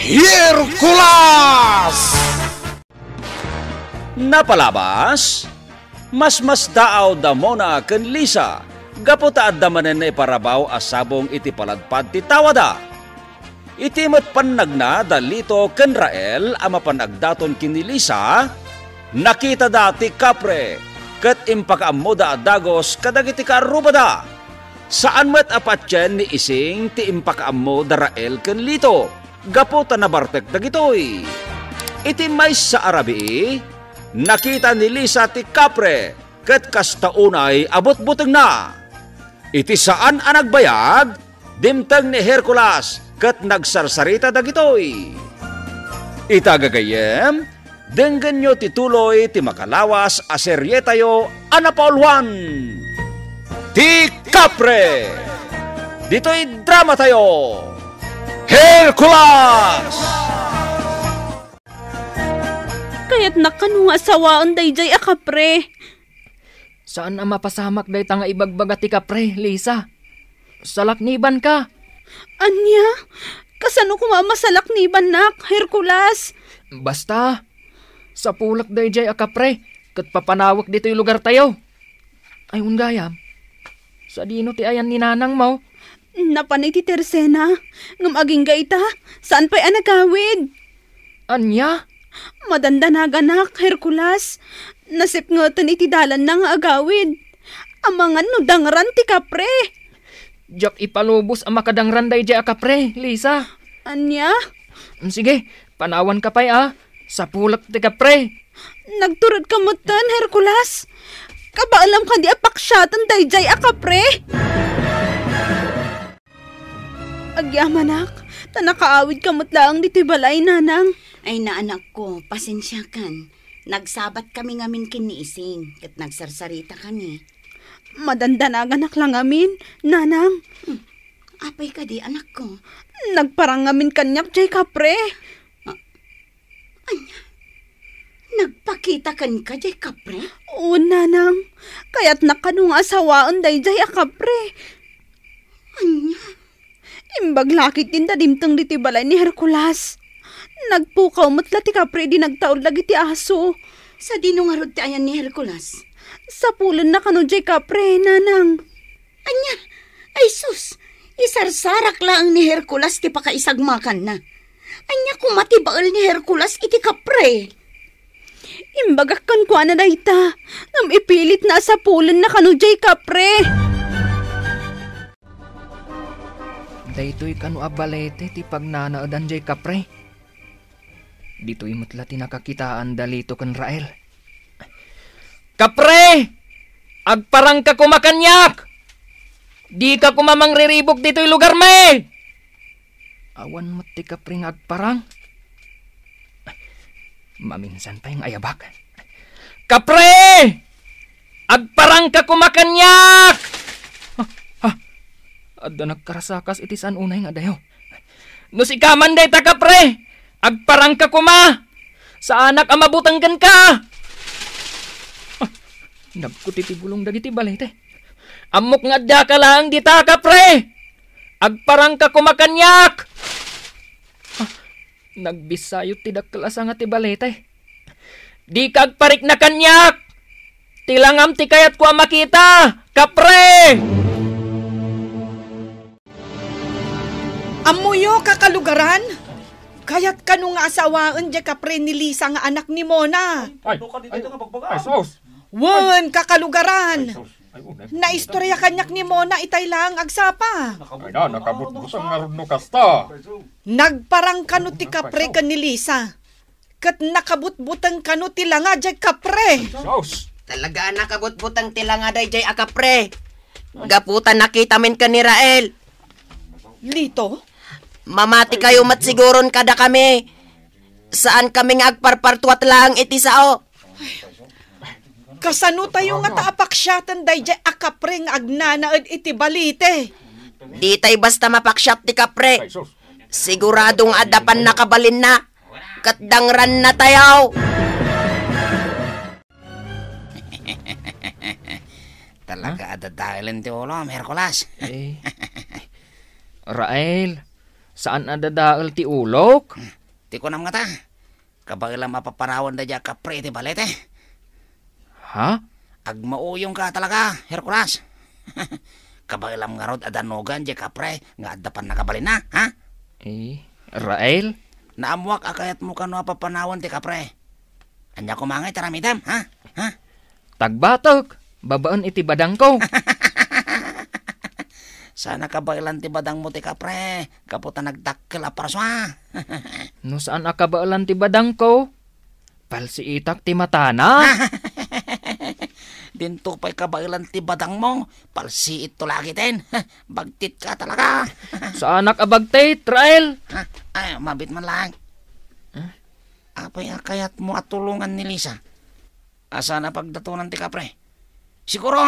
Hercules! Napalabas, mas mas daaw da mo na ken Lisa, gaputa at damanen na iparabaw asabong iti paladpad ti tawada. Iti matpannagna dalito ken Rael ama panagdaton kini Lisa, nakita dati kapre, ket impakaamuda dagos kadagiti karubada. Saan met apatyen ni ising ti impakaammo da Rael ken lito gaputa na bartek dagitoy. Iti may sa Arabi, nakita ni Lisa ti Capre, ket kastaunay abot-buteng na. Iti saan anagbayag, dimtang ni Hercules, ket nagsarsarita dagitoy. Itagagayem, denggan nyo tituloy ti makalawas a serye tayo Ana Paul Juan. Ti Capre! Dito'y drama tayo! Hercules! Kayat nakanung asawaan dayjay akapre. Saan ang mapasamak day tanga ibagbagati ka pre, Lisa? Salakniban ka. Anya? Kasano kumama salakniban nak, Hercules? Basta. Sa pulak dayjay akapre. Kat papanawak dito yung lugar tayo. Ay, ungayam. Sa dino ti ayan ni nanang mo, Napanay ti Tersena, Ngumaging gaita, saan pa'y anagawid? Anya? Madanda na ganak, Hercules. Nasip nga tan itidalan na nga agawid. Amangan no dangran ti kapre. Diyak ipalubos ang makadangran day diya kapre, Lisa. Anya? Mm, sige, panawan ka pa'y ah. Sa pulak ti kapre. Nagturad ka mo tan, Hercules. Kabaalam ka di apaksatan day diya kapre. Hercules. Agyamanak, tanakaawid kamot laang dito'y ditibalay, nanang. Ay na anak ko, pasensya kan. Nagsabat kami ngamin kiniising, kat nagsarsarita kami. Madandanagan anak lang amin, nanang. Hmm. Apay ka di, anak ko. Nagparang ngamin kanyak, jay kapre. Ah, anya, nagpakita kan ka, jay kapre? Oo, nanang. Kaya't nakanung asawaan, day jay Kapre. Anya, baglakit lakit din da dimtang diti balay ni Herkulas. Nagpukaw matla ti kapre di nagtaod lagi ti aso. Sa dinong harod ti ayan ni Herkulas? Sa pulan na kanu jay kapre, nanang. Anya, ay sus, isarsarak lang ni Herkulas ti pakaisagmakan na. Anya kumatibaal ni Herkulas iti kapre. Imbagak kan kuana na ita, nam ipilit na sa pulan na kanu jay kapre. Kapre. daytoy kanu abalete ti pagnanaod anjay kapre. Dito'y mutla tinakakitaan nakakitaan dalito kan Rael. Kapre! Agparang ka kumakanyak! Di ka kumamang riribok dito'y lugar me! Awan mo't ti kapring agparang. Maminsan tayong ayabak. Kapre! Agparang ka kumakanyak! At nagkarasakas iti saan unay nga dayo. No si kaman day Agparang ka kuma! Sa anak amabutanggan ka! Ah, nagkutitigulong dagiti balete. Amok nga da ka lang di ta kapre! Agparang ka kumakanyak! Ah, nagbisayo ti daklas nga ti balete. Di kagparik na kanyak! Tilangam ti kayat ko makita! Kapre! Kapre! Amuyo kakalugaran? Kaya't kanu nga asawaan di ka pre ni Lisa nga anak ni Mona. Ay, ay, ay, saus. Wan kakalugaran. istorya kanyak ni Mona itay lang agsapa. Ay na, nakabutbutang naruno kasta. Nagparang kanu ti pre ka ni Lisa. Kat nakabutbutang kanu ti langa di kapre. Saus. Talaga nakabutbutang ti langa day jay akapre. Gaputan nakita men ka ni Rael. Lito? Mamati kayo matsiguron kada kami. Saan kami nga agparpartuat lang iti sao? Kasano tayo nga taapak siya tanday jay akapreng nga agnanaad iti balite. Di tay basta mapaksyat ti kapre. Siguradong adapan nakabalin na. Katdangran na tayo. Talaga huh? adadahilan ti ulo, Merkulas. eh. Rael, Saan adadahal ti ulok? Ti ko nam nga ta. Kabagla mapaparawan da ka ti balete. Ha? Agmauyong ka talaga, Hercules. Kabagla nga rod adanogan di ka nga adapan nakabalin na, ha? Eh, Rael? Naamuak akayat mo ka no papanawan ti ka pre. Anya kumangay taramidam, ha? Ha? Tagbatok, babaan iti badang ko. Sana ka bailan ti badang mo ti kapre, kaputa nagdakkel a aparaswa. no saan ka ti badang ko? Pal si itak ti matana. Dinto pa'y kabailan ti badang mo, palsiit to lagi ten. Bagtit ka talaga. saan ka bagtit, Rael? Ah, ay, mabit man lang. Huh? Eh? Apay akayat mo at tulungan ni Lisa. Asa na pagdatunan ti kapre? Siguro,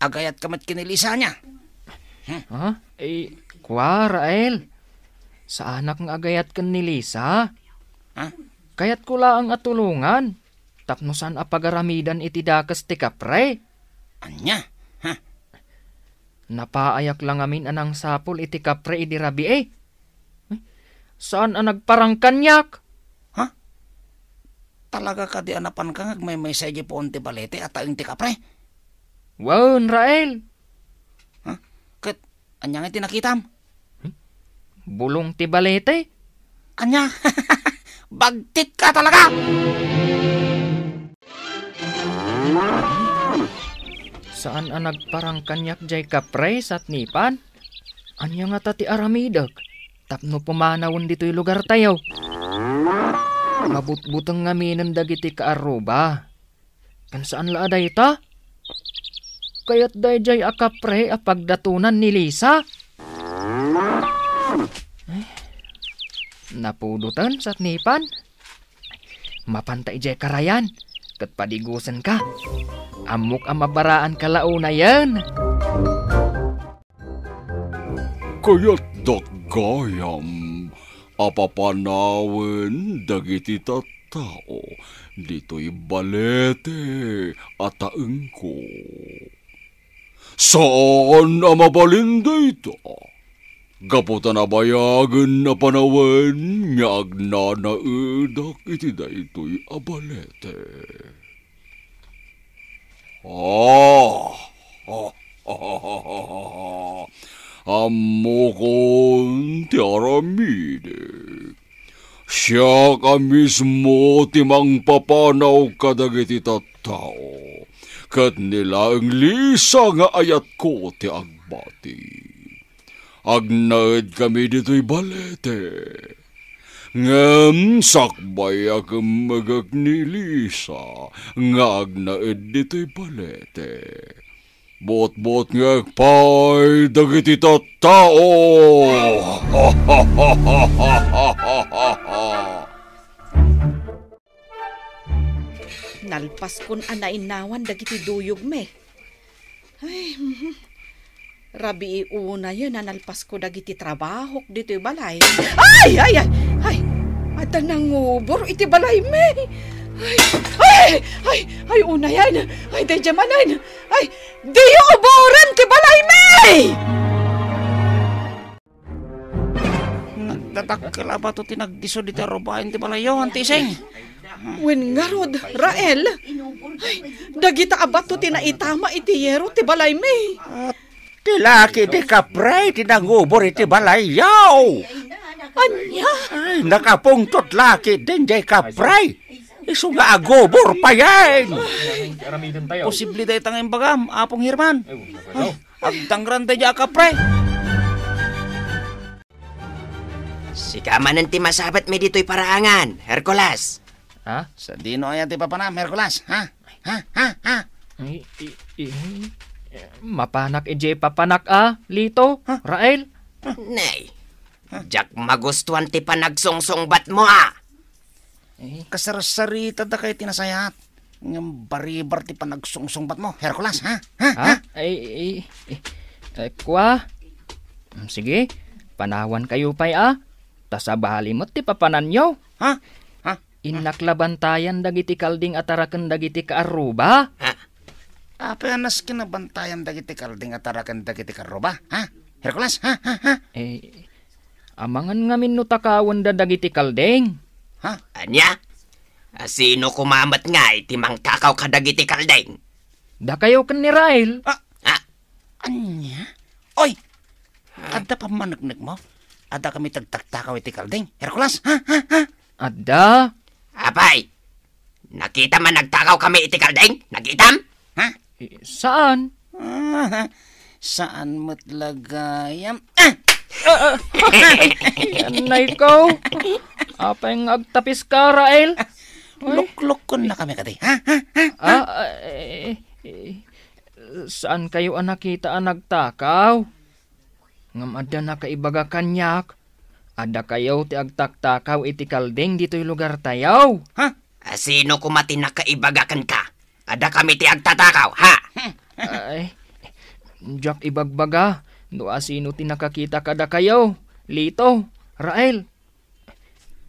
agayat kamat kinilisa niya. Ha? Eh, kwa, Rael. Sa anak nga agayat kan ni Lisa. Ha? Kayat ko ang atulungan. Tapno saan pagaramidan iti dakas ti kapre. Anya? Ha? Napaayak lang amin anang sapol iti kapre iti rabi eh. eh saan ang nagparang kanyak? Ha? Talaga ka di anapan kang may may sige po onti balete at taing ti kapre? Wow, Rael! Anya iti nakitam? Hmm? Bulong ti balete? Anya, Bagtik ka talaga! Saan ang nagparang kanyak jay kapres at nipan? Anya nga ta ti aramidag? Tapno pumanawon dito'y lugar tayo. Mabutbutang nga minang dagiti kaaruba. Kan saan la aday ta? kayat dayjay akapre a pagdatunan ni Lisa. Eh, napudutan sa nipan. Mapantay jay karayan, kat padigusan ka. Amok ang mabaraan kalauna yan. Kayat dagayam, apapanawin dagiti tattao, dito'y balete at taeng Saan amabalin dito? Gaputan abayagan na panawen, nyag na naidak iti daytoy abalete. Ah! Ah! Amukon ti aramide. Siya ka mismo timang papanaw kadagiti tattao ket nilaeng lisa nga ayat ko ti agbati. Agnaid kami dito'y balete. Ngam sakbay akong magag nilisa Lisa, nga agnaid dito'y balete. Bot-bot nga pay dagiti tao! Ha ha ha ha ha ha ha! Nalpas kon anainawan dagiti duyog me. Ay, mm -hmm. rabi una yan na nalpas ko dagiti trabahok dito balay. Ay, ay, ay, ay, ata nangubor iti balay me. Ay, ay, ay, ay, una yan. Ay, di jamanan. Ay, di uboran ti balay me! Ay! tatak kalaba to tinagdiso di taroba inti balayo ang tiseng. Wen nga rod, Rael. Ay, dagita abat to tinaitama iti yero ti balay me. At tilaki di kapray tinangubor iti balay yaw. Anya? Ay, nakapungtot laki din di kapray. Iso nga agobor pa yan! Posible tayo tangin bagam, apong Hirman. Ay, agdang grande di akapre. Ay, Si kamanan ti masabat mi dito'y paraangan, Hercules. Ha? Sa dino ay ti papanam, Hercules, ha? Ha? Ha? Ha? Ay, i, i, eh, mapanak ije papanak ah, Lito, ha? Rael. Huh? Nay, jak magustuhan ti panagsungsong bat mo ah. Eh, kasarasarita da kay tinasayat. Ng baribar ti panagsungsong bat mo, Hercules, ha? Ha? ha? Ay, ay, ay, eh, ay, eh, kwa? Mm, sige, panawan kayo pa'y ah tas mo't ti papanan nyo. Ha? Ha? Inaklabantayan dagiti kalding at araken dagiti kaaruba. Ha? Apenas kinabantayan dagiti kalding at araken dagiti kaaruba, ha? Hercules, ha? Ha? Ha? Eh, amangan ngamin no takawan da dagiti kalding. Ha? Anya? Sino kumamat nga iti mangtakaw ka dagiti kalding? Da kayo kan ni Rael. Ah, ah. Anya? Oy! Kada pa managnig mo? Ada kami tagtaktakaw iti kaldeng. Hercules, ha, ha, ha? Ada? Apay, nakita man nagtakaw kami iti kaldeng? Nakitam? Ha? Eh, saan? Ah, saan mo't lagayam? Ah! Yan na ikaw. Apay nga agtapis ka, Rael. Luklukon na kami kati. Ha? Ha? Ha? Ah, eh, eh, eh, saan kayo ang nakita ang nagtakaw? Ngam adda na kaibaga kanyak. Ada kayo ti agtaktakaw iti kaldeng dito'y lugar tayaw. Ha? Ah, sino kumati na kaibagakan ka? Ada kami ti agtatakaw, ha? Hmm. Ay, Jack ibagbaga. No asino ti nakakita kada kayo. Lito, Rael.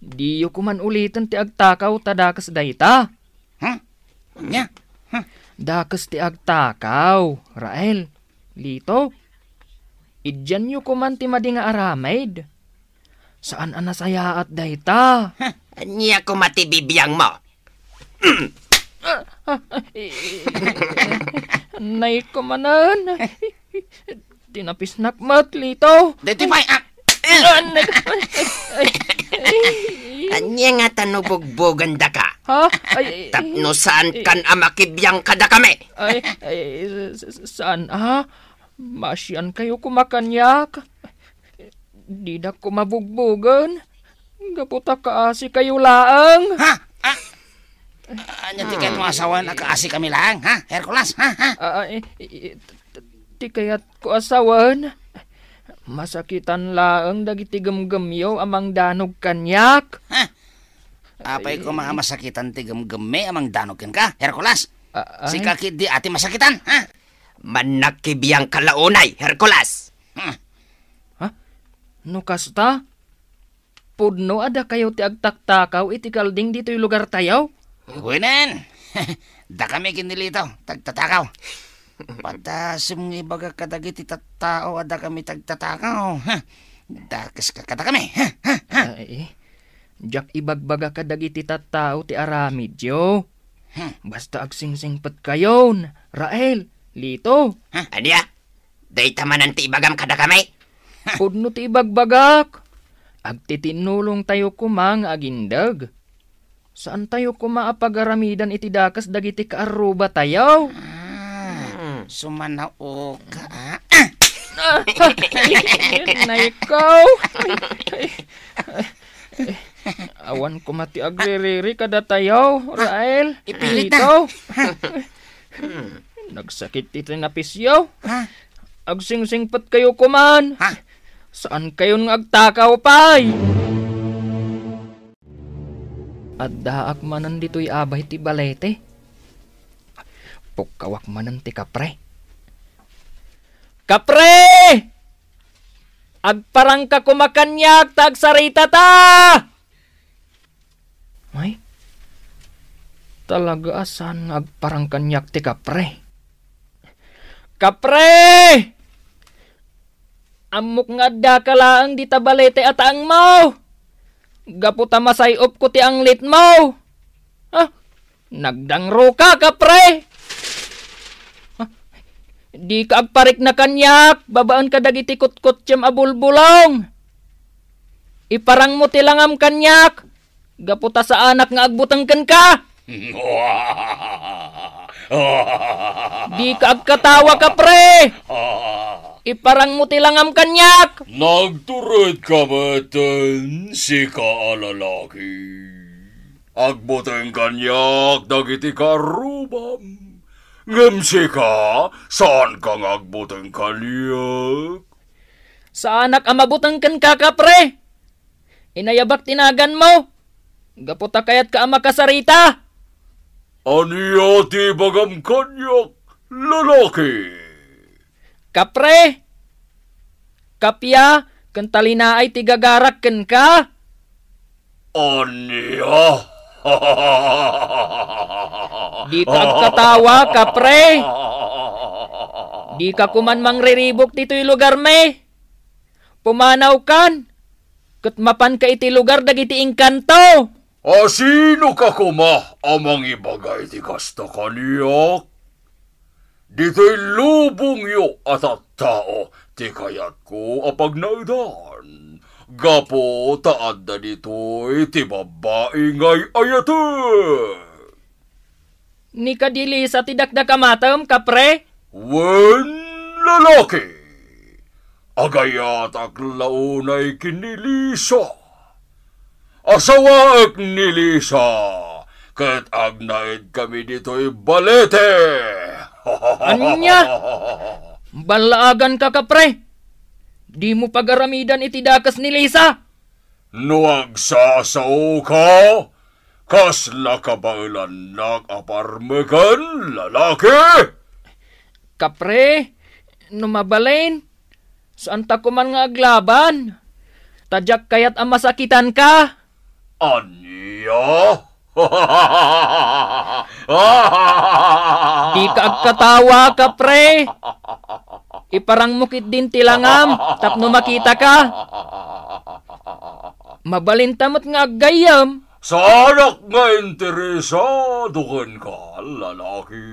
Diyo kuman ulitan ti agtakaw tadakas dayta. Ha? Huh? Nya? Huh? Dakas ti agtakaw, Rael. Lito, Idyan nyo kumanti ti madi nga aramaid. Saan anasaya at dayta? Anya kumati matibibiyang mo. Nay ko manan. Tinapisnak mat lito. Dito pa ah. Anya nga tanubogbogan da ka. Ha? Ay, Tapno saan kan amakibiyang kada kami? Ay, ay, saan ha? Ah? Masyan kayo kumakanyak. Di na ko mabugbugan. Gaputa kaasi kayo laang. Ha? Ah. Anya ah, ti kaya't mga asawa na kaasi kami lang, ha? Hercules, ha? ha? Ah, ti ah, eh, eh, eh, kaya't ko asawan. Masakitan laang dagiti gamgamyo amang danog kanyak. Ha? Apay ko mga masakitan ti gamgame amang danog kan ka, Hercules? Ah, si kakit di ati masakitan, ha? Manakibiyang kalaunay, Hercules! Hmm. Ha? No kasta? Pudno ada kayo ti agtaktakaw itikalding dito'y lugar tayo? Winan! da kami kinilitaw, tagtatakaw. Patasim nga baga kadagit tattao ada kami tagtatakaw. Ha? Dakis ka kami. Ha? Ha? Ha? Ay, eh. Jack ibagbaga kadagit tattao ti aramid, yo. Hmm. Basta agsingsingpat kayon, Rael. Lito. Ha, adya? Day tamanan ti ibagam kada kamay. Kudno ti ibagbagak. Agtitinulong tayo kumang agindag. Saan tayo kumaapagaramidan apagaramidan iti dakas dagiti kaaruba tayo? Ah, sumanaog ka ah. na ikaw. Awan ko mati agreriri kada tayo, Rael. Ipilit na. Nagsakit ito na pisyo. Ha? agsing kayo kuman. Ha? Saan kayo nga agtakaw pay? At daak manan dito'y abay ti balete. Pukawak manan ti kapre. Kapre! Agparang ka kumakanyak tagsarita ta! Ay, talaga asan agparang kanyak ti kapre? Kapre! Amok nga da kalaang di tabalete at ang mau. Gaputa masayop ko ti ang lit mo! Ha? Nagdangro ka, kapre! Ha? Di ka agparik na kanyak, babaan ka dagiti kutkot tiyam abulbulong! Iparang mo ti langam kanyak, gaputa sa anak nga agbutang kan ka! Di ka agkatawa ka, pre! Iparang mo tilang am kanyak! Nagturod ka matan si kaalalaki. Agbuteng kanyak dagiti karubam. Ngem si ka, saan kang agbuteng kanyak? Sa anak amabutang kan ka kapre? Inayabak tinagan mo! Gaputa kayat ka ama kasarita! Ano ti bagam kanyak lalaki. Kapre! Kapya, kentalina na ay tigagarak ken ka? Aniya! Di ka katawa, kapre! Di ka kuman mangriribok dito'y lugar me. Pumanaw kan! Kat mapan ka iti lugar dagiti inkanto! Asino ka kuma amang ibagay di kasta kaniyak? Dito'y lubong yo at at tao, ti kayat ko apag naidan. Gapo taad na dito'y ti babae ngay ayate. Ni kadili sa tidakda kamatam, kapre? Wen lalaki! Agayat ak launay kinilisa asawa ek nilisa. Lisa. Kat ang naid kami dito'y balete. Anya? Balaagan ka kapre. pre. Di mo pagaramidan itidakas ni Lisa. Nuwag sasao ka? Kasla ka ba ilan nag lalaki? Kapre, numabalin. Saan ta kuman nga aglaban? Tadyak kaya't ang masakitan ka? Anya? Di ka agkatawa ka, pre. Iparang mukit din tilangam, tapno makita ka. Mabalintamot nga aggayam. Sa nga interesado kan ka, lalaki.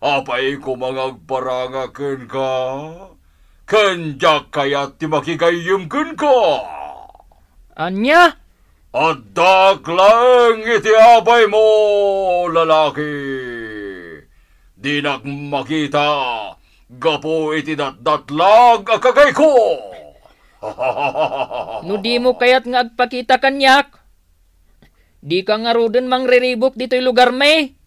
Apay ko mangagparangakin ka. Kanya kaya't ti makikayim kin ka. Anya? At daglang itiabay mo, lalaki. Di nagmakita, gapo iti itidatdatlag akagay ko. no di mo kayat nga agpakita kanyak. Di ka nga ruden mang riribok dito'y lugar may.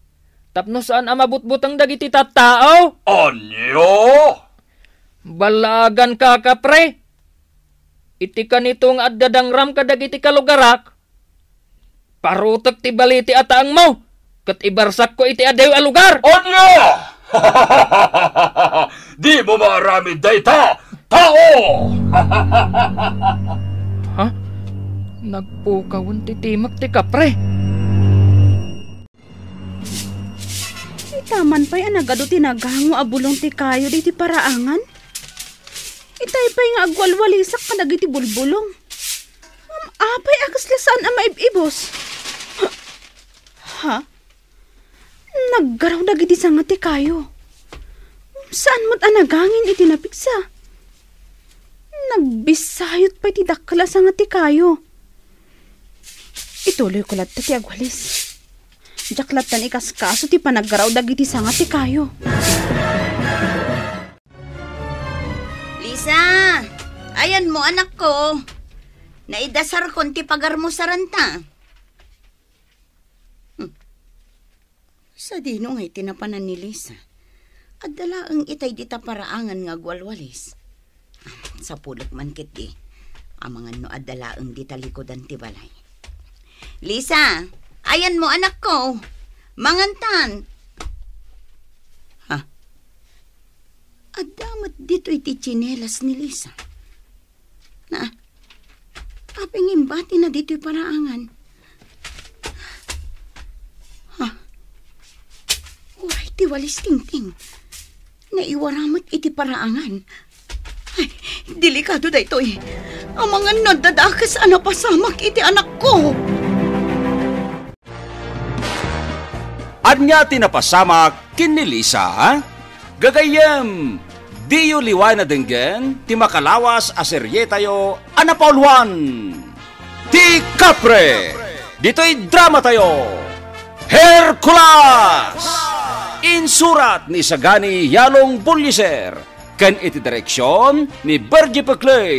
Tapno saan amabutbut ang dagiti tattao? Anyo? Balagan ka kapre. Iti kanitong addadang ram kadagiti kalugarak Parutak ti baliti ataang mo! Kat ibarsak ko iti adew a lugar! Onyo! Di mo marami dayta! Tao! ha? Nagpukawon ti timak ti kapre! Itaman pa'y anagado tinagango abulong ti kayo di ti paraangan? Itay pa'y nga agwalwalisak ka nagiti bulbulong. Um, apay akas lasaan ang maibibos ha? Naggaraw na giti sa ngati kayo. Saan mo't anagangin iti napiksa? Nagbisayot pa iti dakla sa ngati kayo. Ituloy ko lahat ti agwalis. Jaklatan ikaskaso ti panaggaraw dagiti sa ngati kayo. Lisa! Ayan mo anak ko. Naidasar kon ti pagarmusaran ta. Sa dinong ay tinapanan ni Lisa. At dala ang itay dita paraangan nga gwalwalis. Sa pulak man kiti, amangan no adala ang ditalikodan ti balay. Lisa, ayan mo anak ko. Mangantan. Ha? Adamat dito iti chinelas ni Lisa. Na, aping imbati na dito'y paraangan. iti walis tingting. Naiwaramat iti paraangan. Ay, delikado da ito eh. Ang mga nadadakas anapasamak iti anak ko. At nga tinapasamak kinilisa, ha? Gagayem, diyo liwanag denggen, ti makalawas a serye tayo, anapolwan, ti kapre, dito'y drama tayo, Hercules! Hercules! insurat ni Sagani Yalong Bulliser ken iti direksyon ni Bergie Peclay.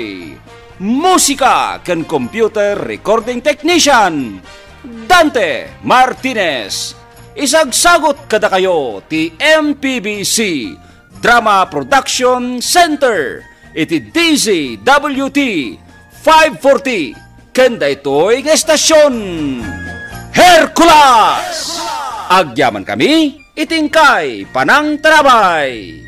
Musika ken computer recording technician Dante Martinez. Isagsagot kada kayo ti MPBC Drama Production Center iti DZWT 540 kenda nga estasyon Hercules! Agyaman kami itingkay panang trabay.